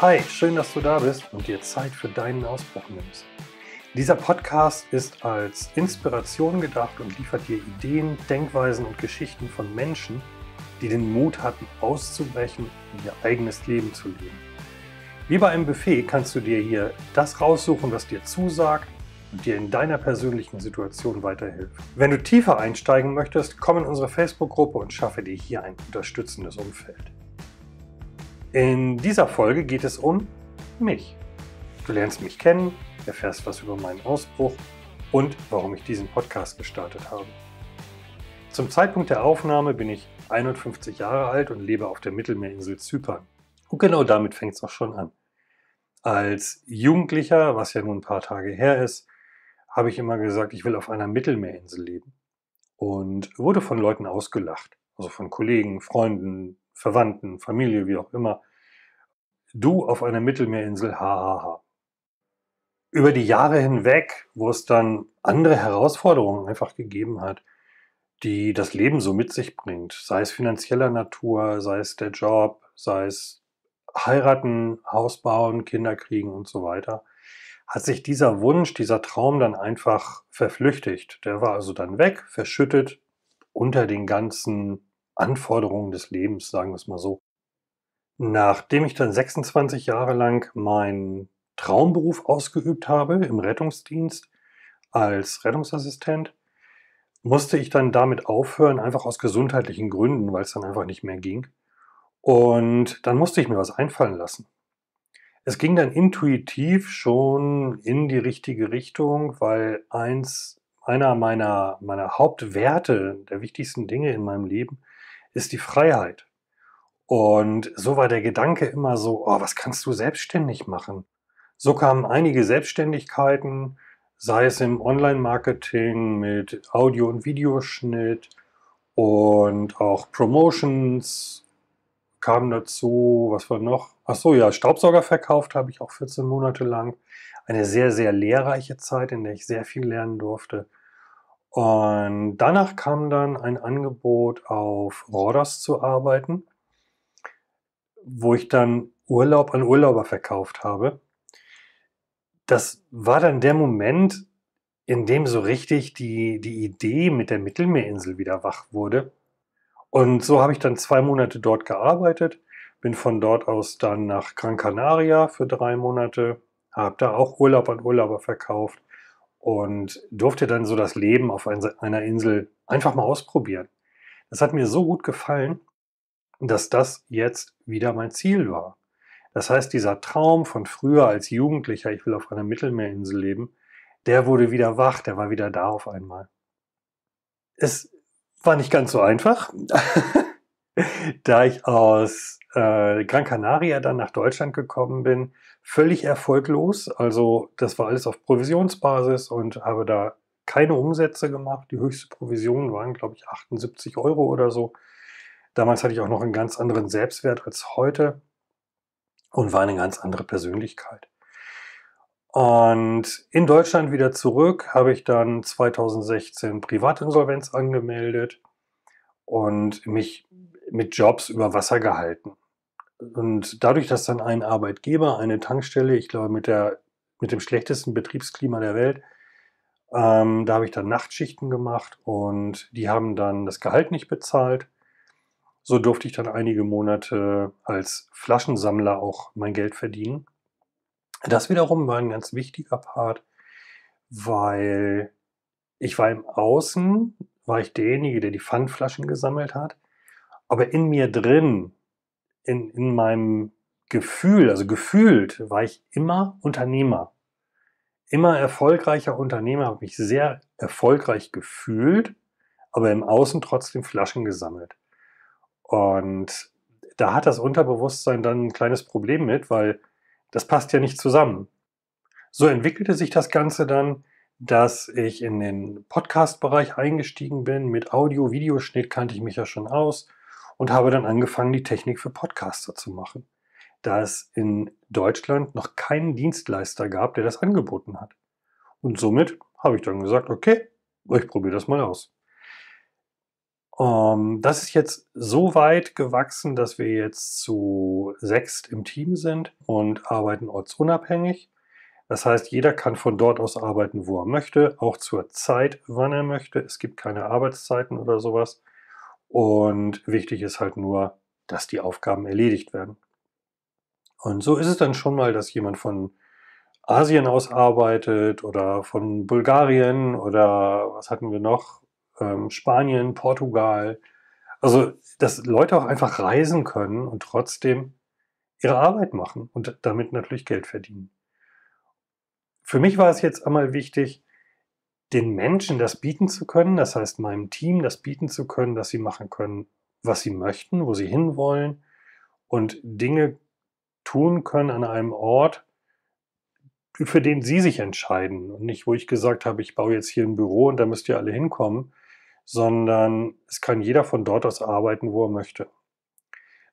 Hi, schön, dass du da bist und dir Zeit für deinen Ausbruch nimmst. Dieser Podcast ist als Inspiration gedacht und liefert dir Ideen, Denkweisen und Geschichten von Menschen, die den Mut hatten, auszubrechen und ihr eigenes Leben zu leben. Wie bei einem Buffet kannst du dir hier das raussuchen, was dir zusagt und dir in deiner persönlichen Situation weiterhilft. Wenn du tiefer einsteigen möchtest, komm in unsere Facebook-Gruppe und schaffe dir hier ein unterstützendes Umfeld. In dieser Folge geht es um mich. Du lernst mich kennen, erfährst was über meinen Ausbruch und warum ich diesen Podcast gestartet habe. Zum Zeitpunkt der Aufnahme bin ich 51 Jahre alt und lebe auf der Mittelmeerinsel Zypern. Und genau damit fängt es auch schon an. Als Jugendlicher, was ja nun ein paar Tage her ist, habe ich immer gesagt, ich will auf einer Mittelmeerinsel leben. Und wurde von Leuten ausgelacht. Also von Kollegen, Freunden, Verwandten, Familie, wie auch immer. Du auf einer Mittelmeerinsel, hahaha. Über die Jahre hinweg, wo es dann andere Herausforderungen einfach gegeben hat, die das Leben so mit sich bringt, sei es finanzieller Natur, sei es der Job, sei es heiraten, Haus bauen, Kinder kriegen und so weiter, hat sich dieser Wunsch, dieser Traum dann einfach verflüchtigt. Der war also dann weg, verschüttet unter den ganzen Anforderungen des Lebens, sagen wir es mal so. Nachdem ich dann 26 Jahre lang meinen Traumberuf ausgeübt habe im Rettungsdienst als Rettungsassistent, musste ich dann damit aufhören, einfach aus gesundheitlichen Gründen, weil es dann einfach nicht mehr ging. Und dann musste ich mir was einfallen lassen. Es ging dann intuitiv schon in die richtige Richtung, weil eins, einer meiner, meiner Hauptwerte, der wichtigsten Dinge in meinem Leben, ist die Freiheit. Und so war der Gedanke immer so, oh, was kannst du selbstständig machen? So kamen einige Selbstständigkeiten, sei es im Online-Marketing mit Audio- und Videoschnitt und auch Promotions kamen dazu, was war noch? Ach so, ja, Staubsauger verkauft habe ich auch 14 Monate lang. Eine sehr, sehr lehrreiche Zeit, in der ich sehr viel lernen durfte. Und danach kam dann ein Angebot, auf Rodos zu arbeiten, wo ich dann Urlaub an Urlauber verkauft habe. Das war dann der Moment, in dem so richtig die, die Idee mit der Mittelmeerinsel wieder wach wurde. Und so habe ich dann zwei Monate dort gearbeitet, bin von dort aus dann nach Gran Canaria für drei Monate, habe da auch Urlaub an Urlauber verkauft und durfte dann so das Leben auf einer Insel einfach mal ausprobieren. Das hat mir so gut gefallen, dass das jetzt wieder mein Ziel war. Das heißt, dieser Traum von früher als Jugendlicher, ich will auf einer Mittelmeerinsel leben, der wurde wieder wach, der war wieder da auf einmal. Es war nicht ganz so einfach, da ich aus äh, Gran Canaria dann nach Deutschland gekommen bin, völlig erfolglos. Also das war alles auf Provisionsbasis und habe da keine Umsätze gemacht. Die höchste Provision waren, glaube ich, 78 Euro oder so. Damals hatte ich auch noch einen ganz anderen Selbstwert als heute und war eine ganz andere Persönlichkeit. Und in Deutschland wieder zurück habe ich dann 2016 Privatinsolvenz angemeldet und mich mit Jobs über Wasser gehalten. Und dadurch, dass dann ein Arbeitgeber, eine Tankstelle, ich glaube mit, der, mit dem schlechtesten Betriebsklima der Welt, ähm, da habe ich dann Nachtschichten gemacht und die haben dann das Gehalt nicht bezahlt. So durfte ich dann einige Monate als Flaschensammler auch mein Geld verdienen. Das wiederum war ein ganz wichtiger Part, weil ich war im Außen, war ich derjenige, der die Pfandflaschen gesammelt hat. Aber in mir drin in, in meinem Gefühl, also gefühlt, war ich immer Unternehmer. Immer erfolgreicher Unternehmer, habe mich sehr erfolgreich gefühlt, aber im Außen trotzdem Flaschen gesammelt. Und da hat das Unterbewusstsein dann ein kleines Problem mit, weil das passt ja nicht zusammen. So entwickelte sich das Ganze dann, dass ich in den Podcast-Bereich eingestiegen bin. Mit Audio-Videoschnitt kannte ich mich ja schon aus und habe dann angefangen, die Technik für Podcaster zu machen, da es in Deutschland noch keinen Dienstleister gab, der das angeboten hat. Und somit habe ich dann gesagt, okay, ich probiere das mal aus. Um, ähm, das ist jetzt so weit gewachsen, dass wir jetzt zu sechst im Team sind und arbeiten ortsunabhängig. Das heißt, jeder kann von dort aus arbeiten, wo er möchte, auch zur Zeit, wann er möchte. Es gibt keine Arbeitszeiten oder sowas. Und wichtig ist halt nur, dass die Aufgaben erledigt werden. Und so ist es dann schon mal, dass jemand von Asien aus arbeitet oder von Bulgarien oder was hatten wir noch? Ähm, Spanien, Portugal. Also, dass Leute auch einfach reisen können und trotzdem ihre Arbeit machen und damit natürlich Geld verdienen. Für mich war es jetzt einmal wichtig, den Menschen das bieten zu können, das heißt meinem Team das bieten zu können, dass sie machen können, was sie möchten, wo sie hinwollen und Dinge tun können an einem Ort, für den sie sich entscheiden und nicht, wo ich gesagt habe, ich baue jetzt hier ein Büro und da müsst ihr alle hinkommen, sondern es kann jeder von dort aus arbeiten, wo er möchte.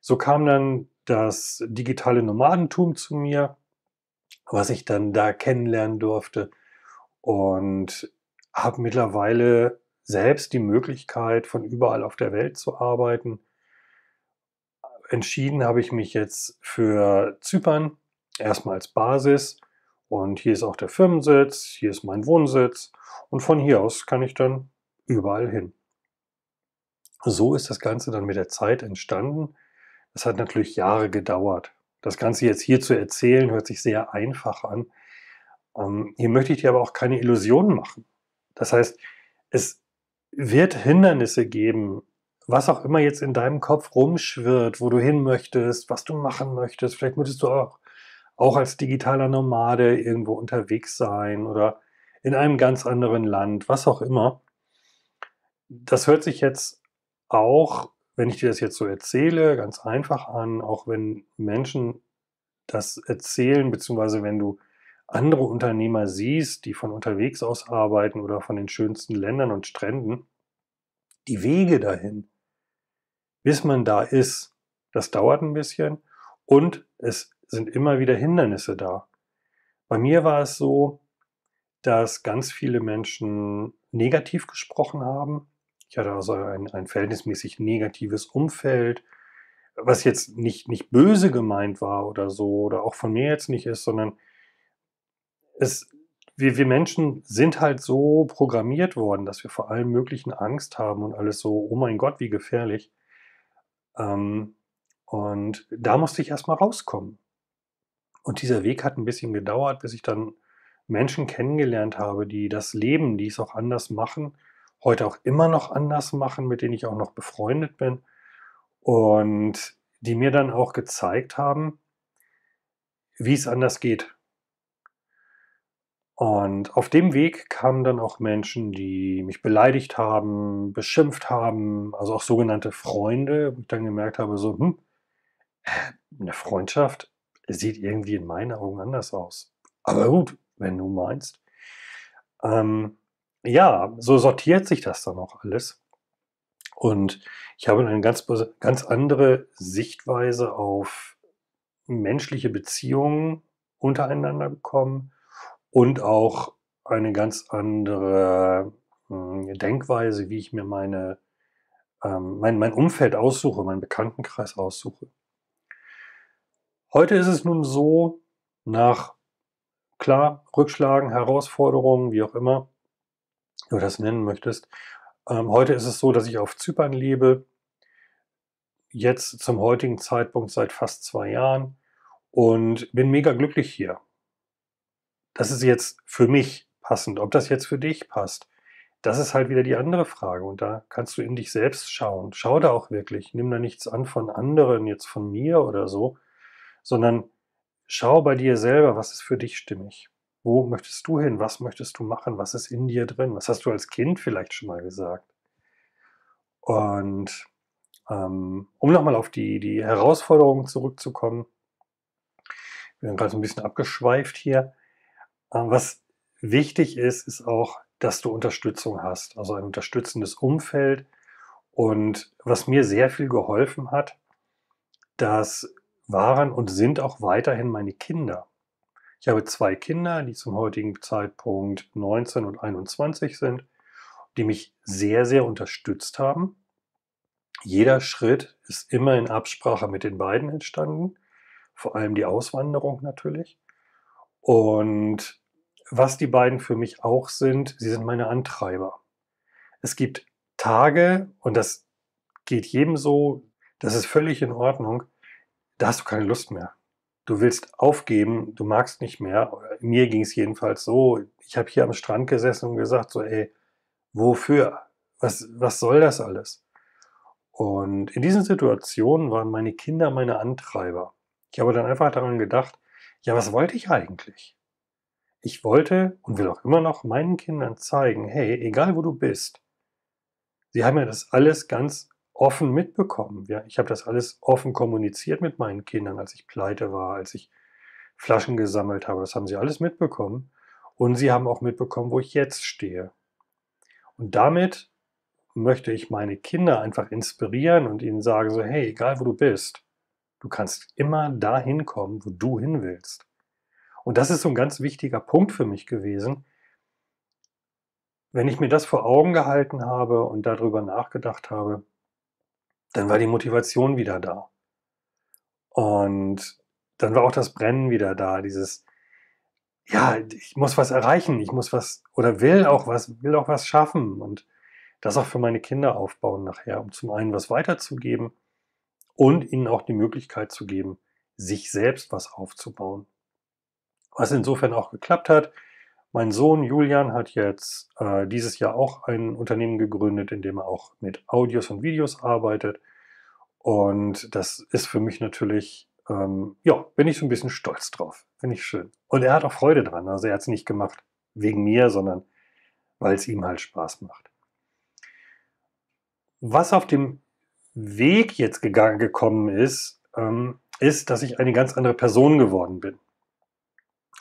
So kam dann das digitale Nomadentum zu mir, was ich dann da kennenlernen durfte und habe mittlerweile selbst die Möglichkeit, von überall auf der Welt zu arbeiten. Entschieden habe ich mich jetzt für Zypern, erstmal als Basis. Und hier ist auch der Firmensitz, hier ist mein Wohnsitz. Und von hier aus kann ich dann überall hin. So ist das Ganze dann mit der Zeit entstanden. Es hat natürlich Jahre gedauert. Das Ganze jetzt hier zu erzählen, hört sich sehr einfach an. Ähm, hier möchte ich dir aber auch keine Illusionen machen. Das heißt, es wird Hindernisse geben, was auch immer jetzt in deinem Kopf rumschwirrt, wo du hin möchtest, was du machen möchtest. Vielleicht möchtest du auch, auch als digitaler Nomade irgendwo unterwegs sein oder in einem ganz anderen Land, was auch immer. Das hört sich jetzt auch, wenn ich dir das jetzt so erzähle, ganz einfach an, auch wenn Menschen das erzählen, beziehungsweise wenn du andere Unternehmer siehst, die von unterwegs aus arbeiten oder von den schönsten Ländern und Stränden, die Wege dahin, bis man da ist, das dauert ein bisschen und es sind immer wieder Hindernisse da. Bei mir war es so, dass ganz viele Menschen negativ gesprochen haben. Ich hatte also ein, ein verhältnismäßig negatives Umfeld, was jetzt nicht, nicht böse gemeint war oder so, oder auch von mir jetzt nicht ist, sondern es, wir, wir Menschen sind halt so programmiert worden, dass wir vor allem möglichen Angst haben und alles so, oh mein Gott, wie gefährlich. Ähm, und da musste ich erstmal rauskommen. Und dieser Weg hat ein bisschen gedauert, bis ich dann Menschen kennengelernt habe, die das Leben, die es auch anders machen, heute auch immer noch anders machen, mit denen ich auch noch befreundet bin und die mir dann auch gezeigt haben, wie es anders geht. Und auf dem Weg kamen dann auch Menschen, die mich beleidigt haben, beschimpft haben, also auch sogenannte Freunde, wo ich dann gemerkt habe, so, hm, äh, eine Freundschaft sieht irgendwie in meinen Augen anders aus. Aber gut, wenn du meinst. Ähm, ja, so sortiert sich das dann auch alles. Und ich habe eine ganz, ganz andere Sichtweise auf menschliche Beziehungen untereinander bekommen und auch eine ganz andere hm, Denkweise, wie ich mir meine, ähm, mein, mein Umfeld aussuche, meinen Bekanntenkreis aussuche. Heute ist es nun so, nach klar Rückschlagen, Herausforderungen, wie auch immer du das nennen möchtest, ähm, heute ist es so, dass ich auf Zypern lebe, jetzt zum heutigen Zeitpunkt seit fast zwei Jahren und bin mega glücklich hier das ist jetzt für mich passend. Ob das jetzt für dich passt, das ist halt wieder die andere Frage. Und da kannst du in dich selbst schauen. Schau da auch wirklich. Nimm da nichts an von anderen, jetzt von mir oder so, sondern schau bei dir selber, was ist für dich stimmig. Wo möchtest du hin? Was möchtest du machen? Was ist in dir drin? Was hast du als Kind vielleicht schon mal gesagt? Und ähm, um nochmal auf die, die Herausforderungen zurückzukommen, wir sind gerade so ein bisschen abgeschweift hier. Ähm, was wichtig ist, ist auch, dass du Unterstützung hast, also ein unterstützendes Umfeld. Und was mir sehr viel geholfen hat, das waren und sind auch weiterhin meine Kinder. Ich habe zwei Kinder, die zum heutigen Zeitpunkt 19 und 21 sind, die mich sehr, sehr unterstützt haben. Jeder Schritt ist immer in Absprache mit den beiden entstanden, vor allem die Auswanderung natürlich. Und was die beiden für mich auch sind, sie sind meine Antreiber. Es gibt Tage, und das geht jedem so, das ist völlig in Ordnung, da hast du keine Lust mehr. Du willst aufgeben, du magst nicht mehr. Mir ging es jedenfalls so. Ich habe hier am Strand gesessen und gesagt, so, ey, wofür? Was, was soll das alles? Und in diesen Situationen waren meine Kinder meine Antreiber. Ich habe dann einfach daran gedacht, ja, was wollte ich eigentlich? Ich wollte und will auch immer noch meinen Kindern zeigen, hey, egal wo du bist, sie haben ja das alles ganz offen mitbekommen. Ja, ich habe das alles offen kommuniziert mit meinen Kindern, als ich pleite war, als ich Flaschen gesammelt habe. Das haben sie alles mitbekommen. Und sie haben auch mitbekommen, wo ich jetzt stehe. Und damit möchte ich meine Kinder einfach inspirieren und ihnen sagen, so hey, egal wo du bist, du kannst immer dahin kommen, wo du hin willst. Und das ist so ein ganz wichtiger Punkt für mich gewesen. Wenn ich mir das vor Augen gehalten habe und darüber nachgedacht habe, dann war die Motivation wieder da. Und dann war auch das Brennen wieder da, dieses, ja, ich muss was erreichen, ich muss was oder will auch was, will auch was schaffen und das auch für meine Kinder aufbauen nachher, um zum einen was weiterzugeben und ihnen auch die Möglichkeit zu geben, sich selbst was aufzubauen was insofern auch geklappt hat. Mein Sohn Julian hat jetzt äh, dieses Jahr auch ein Unternehmen gegründet, in dem er auch mit Audios und Videos arbeitet. Und das ist für mich natürlich, ähm, ja, bin ich so ein bisschen stolz drauf. Finde ich schön. Und er hat auch Freude dran. Also er hat es nicht gemacht wegen mir, sondern weil es ihm halt Spaß macht. Was auf dem Weg jetzt gegangen, gekommen ist, ähm, ist, dass ich eine ganz andere Person geworden bin.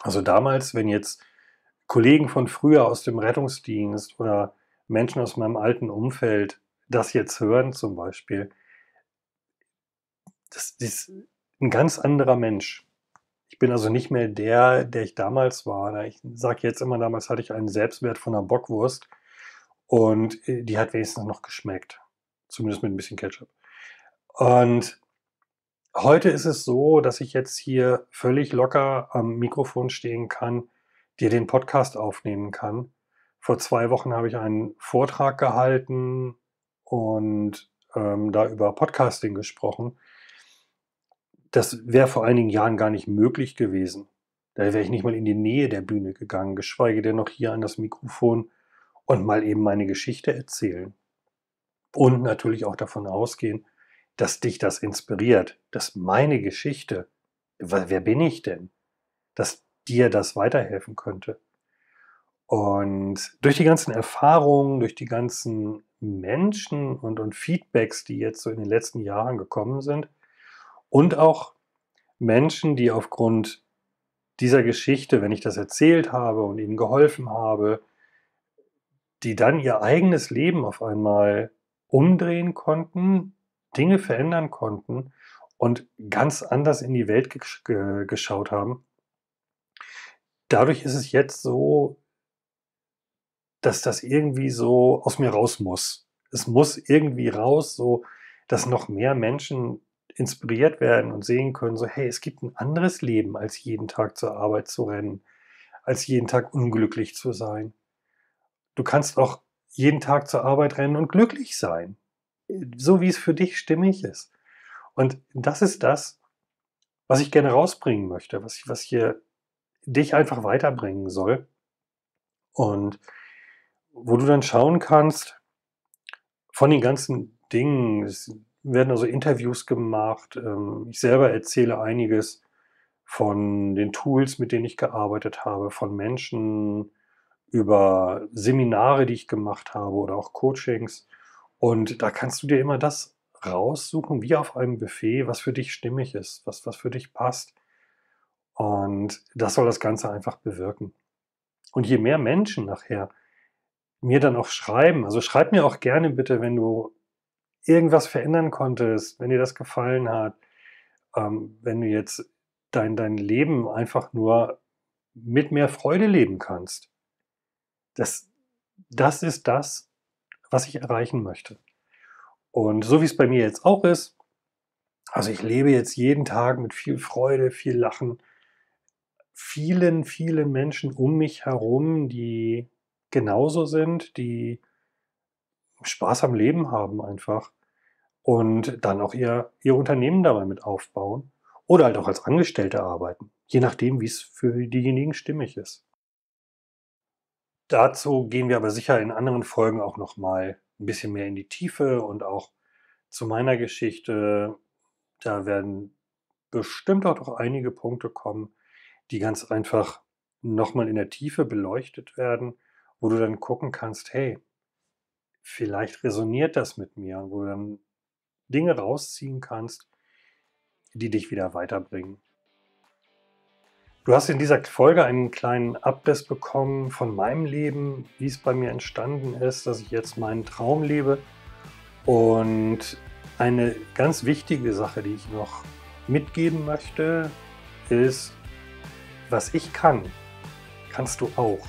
Also damals, wenn jetzt Kollegen von früher aus dem Rettungsdienst oder Menschen aus meinem alten Umfeld das jetzt hören zum Beispiel, das ist ein ganz anderer Mensch. Ich bin also nicht mehr der, der ich damals war. Ne? Ich sage jetzt immer, damals hatte ich einen Selbstwert von einer Bockwurst und äh, die hat wenigstens noch geschmeckt. Zumindest mit ein bisschen Ketchup. Und Heute ist es so, dass ich jetzt hier völlig locker am Mikrofon stehen kann, dir den Podcast aufnehmen kann. Vor zwei Wochen habe ich einen Vortrag gehalten und ähm, da über Podcasting gesprochen. Das wäre vor einigen Jahren gar nicht möglich gewesen. Da wäre ich nicht mal in die Nähe der Bühne gegangen, geschweige denn noch hier an das Mikrofon und mal eben meine Geschichte erzählen. Und natürlich auch davon ausgehen, dass dich das inspiriert, dass meine Geschichte, wer bin ich denn, dass dir das weiterhelfen könnte. Und durch die ganzen Erfahrungen, durch die ganzen Menschen und, und Feedbacks, die jetzt so in den letzten Jahren gekommen sind und auch Menschen, die aufgrund dieser Geschichte, wenn ich das erzählt habe und ihnen geholfen habe, die dann ihr eigenes Leben auf einmal umdrehen konnten, Dinge verändern konnten und ganz anders in die Welt geschaut haben. Dadurch ist es jetzt so, dass das irgendwie so aus mir raus muss. Es muss irgendwie raus, so dass noch mehr Menschen inspiriert werden und sehen können, so hey, es gibt ein anderes Leben, als jeden Tag zur Arbeit zu rennen, als jeden Tag unglücklich zu sein. Du kannst auch jeden Tag zur Arbeit rennen und glücklich sein so wie es für dich stimmig ist. Und das ist das, was ich gerne rausbringen möchte, was, was hier dich einfach weiterbringen soll. Und wo du dann schauen kannst, von den ganzen Dingen, es werden also Interviews gemacht, ähm, ich selber erzähle einiges von den Tools, mit denen ich gearbeitet habe, von Menschen, über Seminare, die ich gemacht habe oder auch Coachings und da kannst du dir immer das raussuchen, wie auf einem Buffet, was für dich stimmig ist, was, was für dich passt. Und das soll das Ganze einfach bewirken. Und je mehr Menschen nachher mir dann auch schreiben, also schreib mir auch gerne bitte, wenn du irgendwas verändern konntest, wenn dir das gefallen hat, ähm, wenn du jetzt dein, dein Leben einfach nur mit mehr Freude leben kannst. Das, das ist das, was ich erreichen möchte. Und so wie es bei mir jetzt auch ist, also ich lebe jetzt jeden Tag mit viel Freude, viel Lachen, vielen, vielen Menschen um mich herum, die genauso sind, die Spaß am Leben haben einfach und dann auch ihr, ihr Unternehmen dabei mit aufbauen oder halt auch als Angestellte arbeiten, je nachdem, wie es für diejenigen stimmig ist. Dazu gehen wir aber sicher in anderen Folgen auch nochmal ein bisschen mehr in die Tiefe und auch zu meiner Geschichte. Da werden bestimmt auch noch einige Punkte kommen, die ganz einfach nochmal in der Tiefe beleuchtet werden, wo du dann gucken kannst, hey, vielleicht resoniert das mit mir und wo du dann Dinge rausziehen kannst, die dich wieder weiterbringen. Du hast in dieser Folge einen kleinen Abriss bekommen von meinem Leben, wie es bei mir entstanden ist, dass ich jetzt meinen Traum lebe. Und eine ganz wichtige Sache, die ich noch mitgeben möchte, ist, was ich kann, kannst du auch.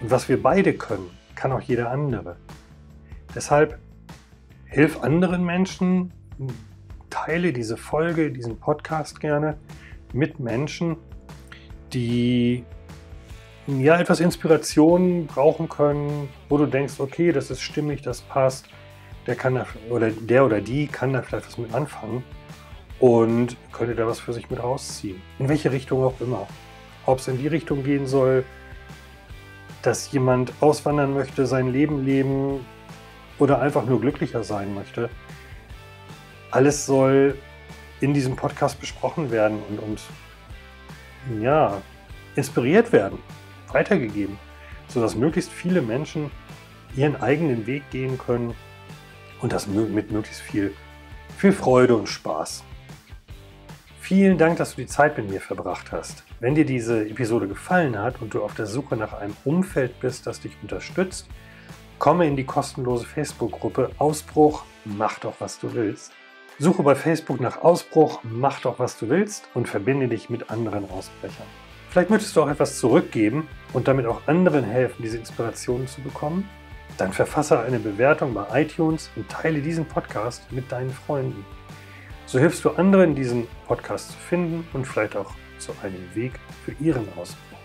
Und was wir beide können, kann auch jeder andere. Deshalb hilf anderen Menschen, teile diese Folge, diesen Podcast gerne mit Menschen, die ja etwas Inspiration brauchen können, wo du denkst, okay, das ist stimmig, das passt, der kann da, oder der oder die kann da vielleicht was mit anfangen und könnte da was für sich mit rausziehen. In welche Richtung auch immer. Ob es in die Richtung gehen soll, dass jemand auswandern möchte, sein Leben leben oder einfach nur glücklicher sein möchte. Alles soll in diesem Podcast besprochen werden und, und ja, inspiriert werden, weitergegeben, sodass möglichst viele Menschen ihren eigenen Weg gehen können und das mit möglichst viel, viel Freude und Spaß. Vielen Dank, dass du die Zeit mit mir verbracht hast. Wenn dir diese Episode gefallen hat und du auf der Suche nach einem Umfeld bist, das dich unterstützt, komme in die kostenlose Facebook-Gruppe Ausbruch, mach doch was du willst. Suche bei Facebook nach Ausbruch, mach doch was du willst und verbinde dich mit anderen Ausbrechern. Vielleicht möchtest du auch etwas zurückgeben und damit auch anderen helfen, diese Inspirationen zu bekommen? Dann verfasse eine Bewertung bei iTunes und teile diesen Podcast mit deinen Freunden. So hilfst du anderen, diesen Podcast zu finden und vielleicht auch zu einem Weg für ihren Ausbruch.